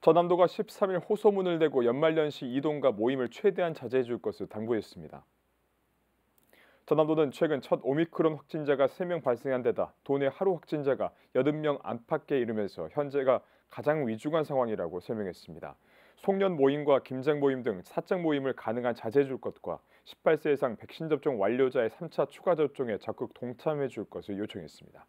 전남도가 13일 호소문을 내고 연말연시 이동과 모임을 최대한 자제해 줄 것을 당부했습니다. 전남도는 최근 첫 오미크론 확진자가 3명 발생한 데다 도내 하루 확진자가 80명 안팎에 이르면서 현재가 가장 위중한 상황이라고 설명했습니다. 송년 모임과 김장 모임 등 사적 모임을 가능한 자제해 줄 것과 18세 이상 백신 접종 완료자의 3차 추가 접종에 적극 동참해 줄 것을 요청했습니다.